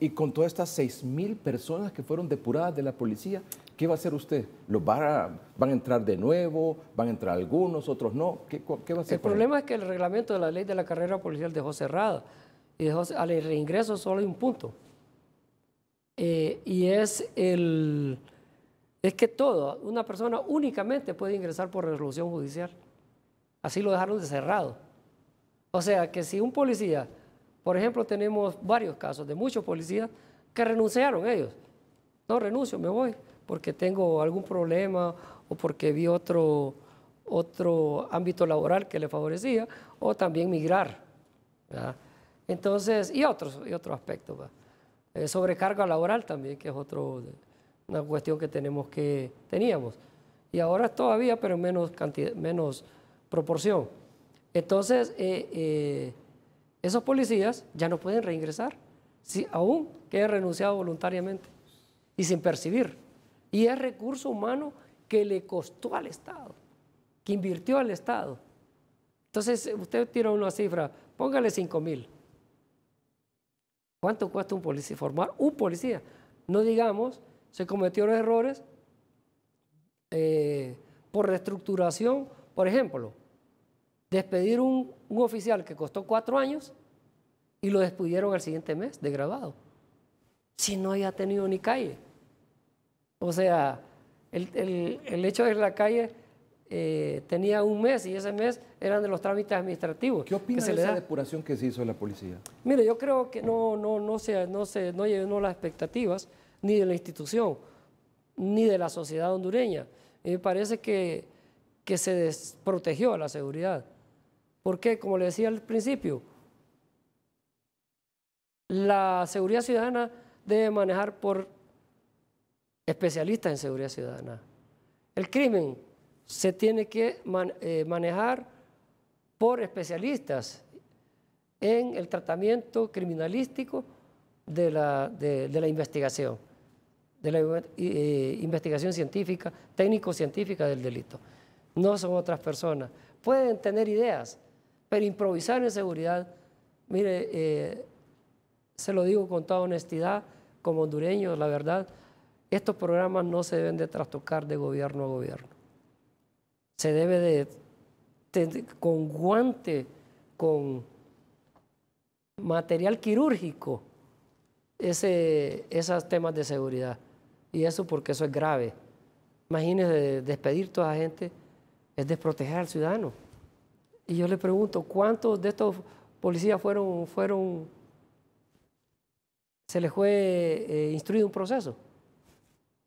Y, y, con todas estas 6.000 personas que fueron depuradas de la policía, ¿Qué va a hacer usted? ¿Van a entrar de nuevo? ¿Van a entrar algunos, otros no? ¿Qué, va a hacer? El problema es que el reglamento de la ley de la carrera policial dejó cerrado. y dejó, al reingreso solo hay un punto. Eh, y es el... Es que todo, una persona únicamente puede ingresar por resolución judicial. Así lo dejaron de cerrado. O sea que si un policía, por ejemplo, tenemos varios casos de muchos policías que renunciaron ellos. No renuncio, me voy porque tengo algún problema o porque vi otro, otro ámbito laboral que le favorecía, o también migrar. Entonces, y otros, y otro aspecto. Eh, sobrecarga laboral también, que es otro, una cuestión que tenemos que, teníamos. Y ahora todavía, pero menos, cantidad, menos proporción. Entonces, eh, eh, esos policías ya no pueden reingresar, si aún que hayan renunciado voluntariamente y sin percibir. Y es recurso humano que le costó al Estado, que invirtió al Estado. Entonces, usted tira una cifra, póngale 5 mil. ¿Cuánto cuesta un policía formar? Un policía. No digamos, se cometieron errores eh, por reestructuración. Por ejemplo, despedir un, un oficial que costó cuatro años y lo despidieron al siguiente mes de grabado. Si no había tenido ni calle. O sea, el, hecho de ir a la calle eh, tenía un mes y ese mes eran de los trámites administrativos. ¿Qué opina de esa depuración que se hizo de la policía? Mire, yo creo que no, no, no, se, no, se, no llenó las expectativas ni de la institución, ni de la sociedad hondureña. me parece que, que se desprotegió a la seguridad. Porque, como le decía al principio, la seguridad ciudadana debe manejar por especialistas en seguridad ciudadana. El crimen se tiene que eh, manejar por especialistas en el tratamiento criminalístico de la, investigación, de la eh, investigación científica, técnico-científica del delito. No son otras personas. Pueden tener ideas, pero improvisar en seguridad, mire, eh, se lo digo con toda honestidad, como hondureño, la verdad, estos programas no se deben de trastocar de gobierno a gobierno. Se debe de, con guante, con material quirúrgico, ese, esos temas de seguridad. Y eso porque eso es grave. Imagínense, despedir toda la gente es desproteger al ciudadano. Y yo le pregunto, ¿cuántos de estos policías fueron, fueron se les fue eh, instruido un proceso?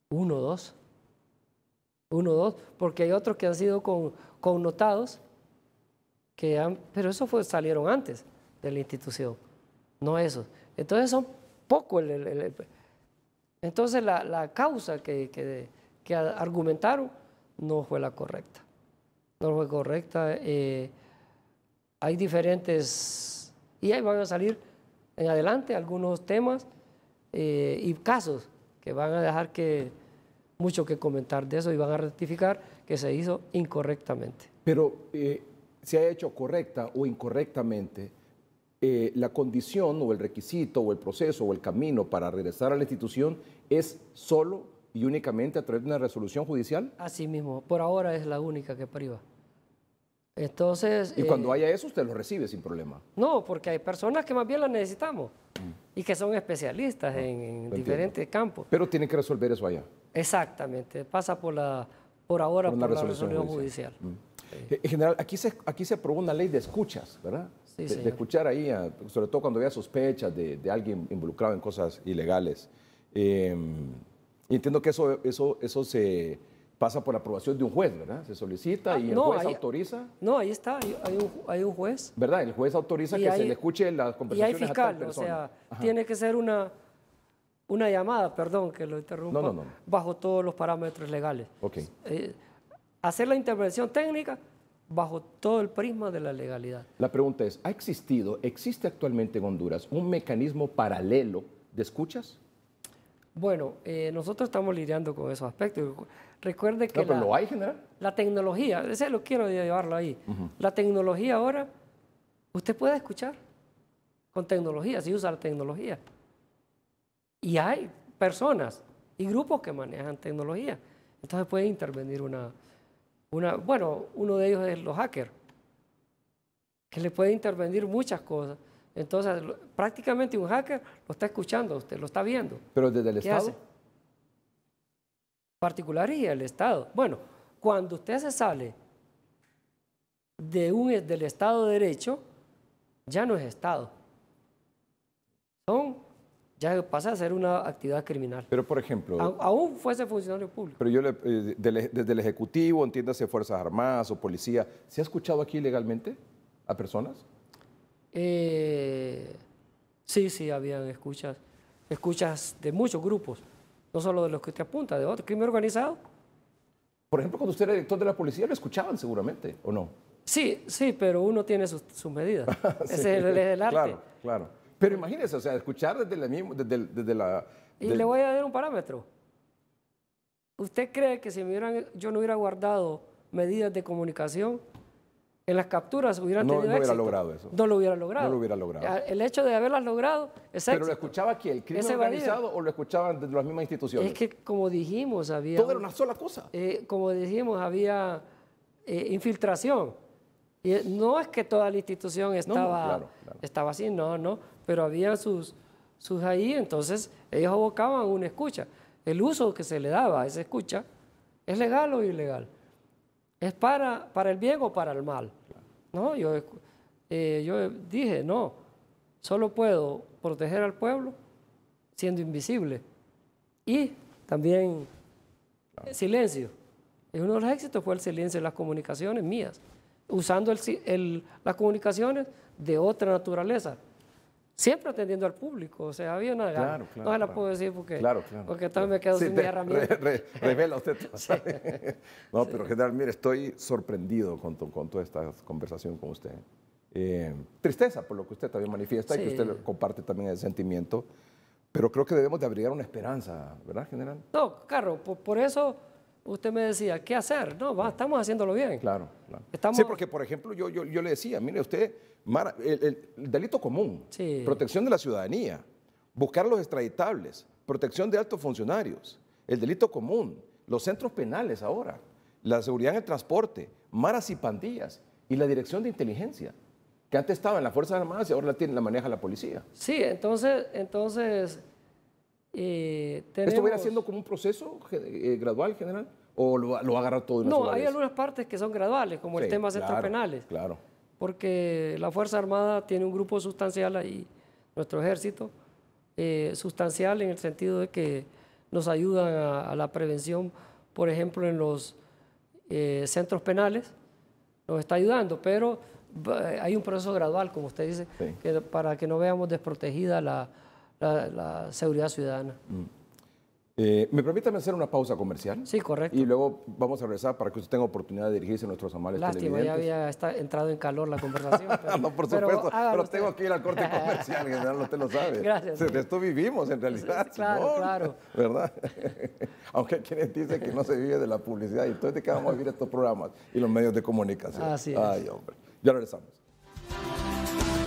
Uno, dos. Uno, dos. Porque hay otros que han sido connotados, que han, pero eso salieron antes de la institución, no esos. Entonces son poco entonces la, causa que, que, que, argumentaron no fue la correcta. No fue correcta. Eh, hay diferentes, y ahí van a salir en adelante algunos temas eh, y casos que van a dejar que mucho que comentar de eso y van a rectificar que se hizo incorrectamente. Pero eh, se ha hecho correcta o incorrectamente, eh, la condición o el requisito o el proceso o el camino para regresar a la institución es solo y únicamente a través de una resolución judicial? Así mismo, por ahora es la única que priva. Entonces... Y cuando eh, haya eso, usted lo recibe sin problema. No, porque hay personas que más bien las necesitamos. Mm y que son especialistas ah, en, diferentes campos. Pero tienen que resolver eso allá. Exactamente, pasa por, la, por ahora por, la resolución judicial. Mm. Eh, en General, aquí se, aquí se aprobó una ley de escuchas, ¿verdad? Sí, de, de, escuchar ahí, sobre todo cuando había sospechas de, alguien involucrado en cosas ilegales. Eh, entiendo que eso, eso, eso se pasa por la aprobación de un juez, ¿verdad? Se solicita ah, y el juez autoriza. No, ahí está, hay, un, juez. ¿Verdad? El juez autoriza que se le escuche la conversaciones y hay fiscal, O sea, tiene que ser una, una llamada, perdón que lo interrumpa, bajo todos los parámetros legales. Ok. Eh, hacer la intervención técnica bajo todo el prisma de la legalidad. La pregunta es, ¿ha existido, existe actualmente en Honduras un mecanismo paralelo de escuchas? Bueno, eh, nosotros estamos lidiando con esos aspectos. Recuerde que... la, hay, La tecnología, ese lo quiero llevarlo ahí. La tecnología ahora, usted puede escuchar con tecnología, si usa la tecnología. Y hay personas y grupos que manejan tecnología. Entonces puede intervenir una, una bueno, uno de ellos es los hackers, que le puede intervenir muchas cosas. Entonces, prácticamente un hacker lo está escuchando, usted lo está viendo. Pero desde el Estado. Particular y el Estado. Bueno, cuando usted se sale de un, del Estado de Derecho, ya no es Estado. Son, ya pasa a ser una actividad criminal. Pero, por ejemplo... aún fuese funcionario público. Pero yo, le, eh, desde el Ejecutivo, entiéndase Fuerzas Armadas o Policía, ¿se ha escuchado aquí legalmente a personas? Eh, sí, sí, habían escuchas, escuchas de muchos grupos no solo de los que usted apunta, de otro crimen organizado. Por ejemplo, cuando usted era director de la policía, lo escuchaban seguramente, ¿o no? Sí, sí, pero uno tiene sus, medidas. Ah, Ese es el, arte. Claro, claro. Pero imagínese, o sea, escuchar desde la misma, desde, la... Y le voy a dar un parámetro. ¿Usted cree que si me yo no hubiera guardado medidas de comunicación, en las capturas hubiera no, tenido no hubiera logrado eso. No lo hubiera logrado. hubiera El hecho de haberlas logrado es Pero lo escuchaba aquí, el crimen organizado o lo escuchaban de las mismas instituciones. Es que como dijimos había... Todo era una sola cosa. Eh, como dijimos había eh, infiltración. Y eh, no es que toda la institución estaba, estaba así, no, no, pero había sus, sus ahí, entonces ellos abocaban una escucha. El uso que se le daba a esa escucha es legal o ilegal. ¿Es para, para el bien o para el mal? No, yo, eh, yo dije, no, solo puedo proteger al pueblo siendo invisible. Y también el silencio. Uno de los éxitos fue el silencio de las comunicaciones mías, usando las comunicaciones de otra naturaleza, siempre atendiendo al público. O sea, había una claro, claro, no la claro. puedo decir porque, porque también me quedo sin mi herramienta. revela usted no, pero general, mire, estoy sorprendido con, con toda esta conversación con usted. Eh, tristeza por lo que usted también manifiesta y que usted comparte también el sentimiento, pero creo que debemos de abrigar una esperanza, ¿verdad, general? No, claro, por eso usted me decía, ¿qué hacer? No, estamos haciéndolo bien. Claro, Estamos... Sí, porque por ejemplo yo, yo, le decía, mire usted, el, delito común, protección de la ciudadanía, buscar a los extraditables, protección de altos funcionarios, el delito común, los centros penales ahora, la seguridad en el transporte, maras y pandillas y la dirección de inteligencia, que antes estaba en las Fuerzas Armadas y ahora la, tiene, la maneja la policía. Sí, entonces, entonces eh, haciendo como un proceso eh, gradual, general? o lo, agarra todo todo No, hay algunas partes que son graduales, como el tema de centros penales. Claro. Porque la Fuerza Armada tiene un grupo sustancial ahí, nuestro ejército, eh, sustancial en el sentido de que nos ayudan a, la prevención, por ejemplo, en los eh, centros penales, nos está ayudando, pero hay un proceso gradual, como usted dice, para que no veamos desprotegida la, seguridad ciudadana. Mm. Eh, ¿Me permiten hacer una pausa comercial? Sí, correcto. Y luego vamos a regresar para que usted tenga oportunidad de dirigirse a nuestros amables Lástima, ya había entrado en calor la conversación. no, por supuesto, pero, tengo que ir al corte comercial, en general usted lo sabe. Gracias. De esto vivimos, en realidad. Claro, claro. ¿Verdad? Aunque hay quienes dicen que no se vive de la publicidad, entonces de qué vamos a vivir estos programas y los medios de comunicación. Así es. Ay, hombre. Ya regresamos.